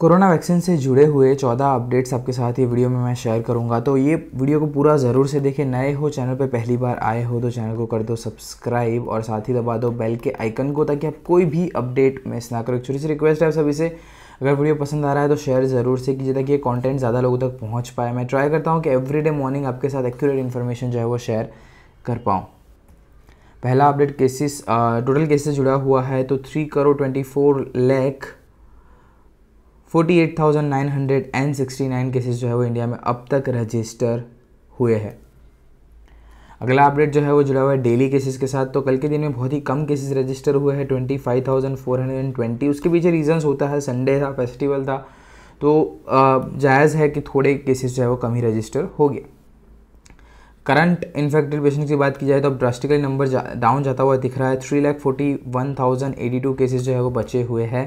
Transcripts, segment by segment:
corona vaccine से जुड़े हुए चौदह अपडेट्स आपके साथ ये वीडियो में मैं शेयर करूंगा तो ये वीडियो को पूरा ज़रूर से देखें नए हो चैनल पर पहली बार आए हो तो चैनल को कर दो सब्सक्राइब और साथ ही दबा दो बेल के आइकन को ताकि आप कोई भी अपडेट मिस ना करो छोटी सी रिक्वेस्ट है आप सभी से अगर वीडियो पसंद आ रहा है तो शेयर ज़रूर से कीजिए ताकि ये कॉन्टेंट ज़्यादा लोगों तक पहुँच पाए मैं ट्राई करता हूँ कि एवरी मॉर्निंग आपके साथ एक्यूरेट इन्फॉर्मेशन जो है वो शेयर कर पाऊँ पहला अपडेट केसेस टोटल केसेस जुड़ा हुआ है तो three crore twenty four lakh 48,969 cases जो है वो इंडिया में अब तक रजिस्टर हुए हैं अगला अपडेट जो है वो जुड़ा हुआ है डेली केसेस के साथ तो कल के दिन में बहुत ही कम केसेस रजिस्टर हुए हैं 25,420 उसके पीछे रीजंस होता है संडे था फेस्टिवल था तो जायज़ है कि थोड़े केसेस जो है वो कम ही रजिस्टर हो गया करंट इन्फेक्टेड पेशेंट की बात की जाए तो अब ड्रास्टिकली नंबर जा, डाउन जाता हुआ दिख रहा है three lakh forty one thousand eighty two cases जो है वो बचे हुए हैं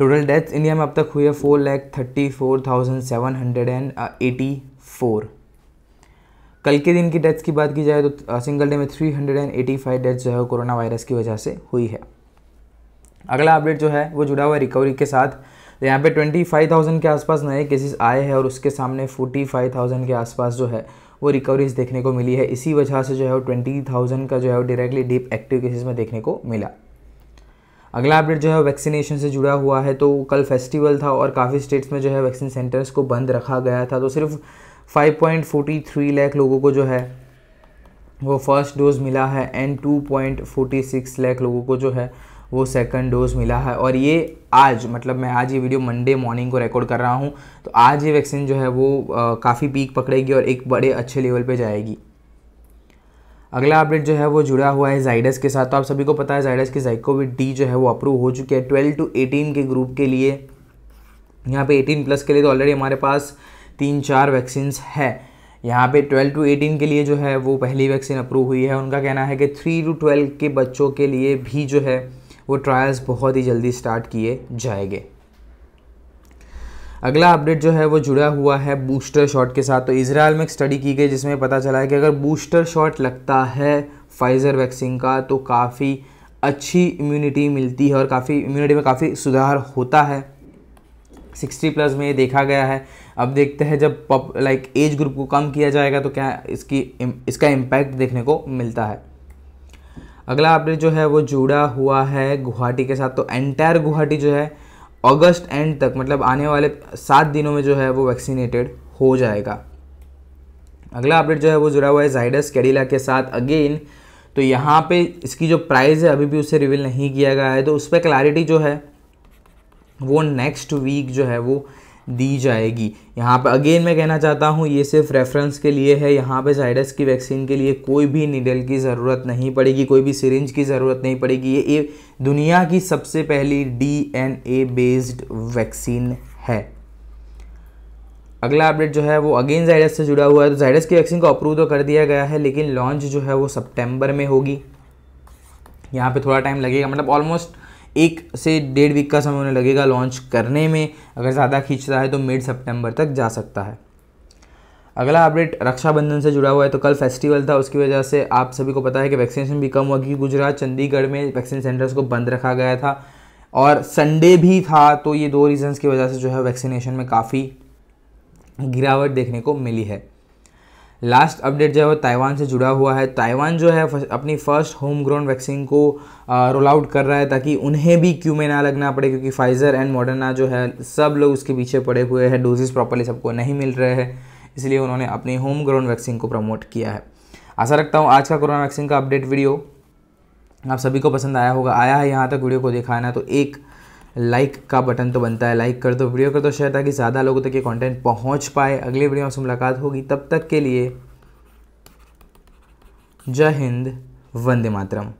टोटल डेथ्स इंडिया में अब तक हुई है four lakh thirty four thousand seven hundred and eighty four कल के दिन की डेथ्स की बात की जाए तो सिंगल uh, डे में three hundred and eighty five deaths जो है कोरोना वायरस की वजह से हुई है अगला अपडेट जो है वो जुड़ा हुआ है रिकवरी के साथ तो यहाँ पे थाउजेंड के आसपास नए केसेस आए हैं और उसके सामने फोर्टी फाइव थाउजेंड के आसपास जो है वो रिकवरीज देखने को मिली है इसी वजह से जो है वो थाउजेंड का जो है वो डायरेक्टली डीप एक्टिव केसेस में देखने को मिला अगला अपडेट जो है वैक्सीनेशन से जुड़ा हुआ है तो कल फेस्टिवल था और काफ़ी स्टेट्स में जो है वैक्सीन सेंटर्स को बंद रखा गया था तो सिर्फ 5.43 लाख लोगों को जो है वो फर्स्ट डोज़ मिला है एंड 2.46 लाख लोगों को जो है वो सेकंड डोज मिला है और ये आज मतलब मैं आज ये वीडियो मंडे मॉर्निंग को रिकॉर्ड कर रहा हूँ तो आज ये वैक्सीन जो है वो काफ़ी पीक पकड़ेगी और एक बड़े अच्छे लेवल पर जाएगी अगला अपडेट जो है वो जुड़ा हुआ है जाइडस के साथ तो आप सभी को पता है जाइडस की जाइकोविड डी जो है वो अप्रूव हो चुकी है ट्वेल्व टू एटीन के ग्रुप के लिए यहाँ पे एटीन प्लस के लिए तो ऑलरेडी हमारे पास तीन चार वैक्सीन्स है यहाँ पे ट्वेल्व टू एटीन के लिए जो है वो पहली वैक्सीन अप्रूव हुई है उनका कहना है कि थ्री टू ट्वेल्व के बच्चों के लिए भी जो है वो ट्रायल्स बहुत ही जल्दी स्टार्ट किए जाएंगे अगला अपडेट जो है वो जुड़ा हुआ है बूस्टर शॉट के साथ तो इसराइल में एक स्टडी की गई जिसमें पता चला है कि अगर बूस्टर शॉट लगता है फाइज़र वैक्सीन का तो काफ़ी अच्छी इम्यूनिटी मिलती है और काफ़ी इम्यूनिटी में काफ़ी सुधार होता है सिक्सटी प्लस में ये देखा गया है अब देखते हैं जब पॉप लाइक एज ग्रुप को कम किया जाएगा तो क्या इसकी इसका इम्पैक्ट देखने को मिलता है अगला अपडेट जो है वो जुड़ा हुआ है गुवाहाटी के साथ तो एंटायर गुवाहाटी जो है अगस्त एंड तक मतलब आने वाले सात दिनों में जो है वो वैक्सीनेटेड हो जाएगा अगला अपडेट जो है वो जुड़ा हुआ है जाइडस कैडिला के साथ अगेन तो यहाँ पे इसकी जो प्राइस है अभी भी उसे रिवील नहीं किया गया है तो उस पर क्लैरिटी जो है वो नेक्स्ट वीक जो है वो दी जाएगी यहाँ पर अगेन मैं कहना चाहता हूँ ये सिर्फ रेफरेंस के लिए है यहाँ पे जाइडस की वैक्सीन के लिए कोई भी निडल की ज़रूरत नहीं पड़ेगी कोई भी सिरिंज की ज़रूरत नहीं पड़ेगी ये दुनिया की सबसे पहली डीएनए बेस्ड वैक्सीन है अगला अपडेट जो है वो अगेन जाइडस से जुड़ा हुआ है तो जाइडस की वैक्सीन को अप्रूव तो कर दिया गया है लेकिन लॉन्च जो है वो सप्टेम्बर में होगी यहाँ पे थोड़ा टाइम लगेगा मतलब ऑलमोस्ट एक से डेढ़ वीक का समय उन्हें लगेगा लॉन्च करने में अगर ज़्यादा खींच रहा है तो मिड सितंबर तक जा सकता है अगला अपडेट रक्षाबंधन से जुड़ा हुआ है तो कल फेस्टिवल था उसकी वजह से आप सभी को पता है कि वैक्सीनेशन भी कम हुआ क्योंकि गुजरात चंडीगढ़ में वैक्सीन सेंटर्स को बंद रखा गया था और संडे भी था तो ये दो रीजंस की वजह से जो है वैक्सीनेशन में काफ़ी गिरावट देखने को मिली है लास्ट अपडेट जो है वो ताइवान से जुड़ा हुआ है ताइवान जो है अपनी फर्स्ट होम ग्रोन वैक्सीन को रोल आउट कर रहा है ताकि उन्हें भी क्यू में ना लगना पड़े क्योंकि फाइज़र एंड मॉडर्ना जो है सब लोग उसके पीछे पड़े हुए हैं डोजेज़ प्रॉपरली सबको नहीं मिल रहे हैं इसलिए उन्होंने अपनी होम ग्रोन वैक्सीन को प्रमोट किया है आशा रखता हूँ आज का कोरोना वैक्सीन का अपडेट वीडियो आप सभी को पसंद आया होगा आया है यहाँ तक वीडियो को देखा है ना तो एक लाइक का बटन तो बनता है लाइक कर दो वीडियो कर दो शेयर ताकि ज़्यादा लोगों तक ये कंटेंट पहुंच पाए अगले वीडियो से मुलाकात होगी तब तक के लिए जय हिंद वंदे मातरम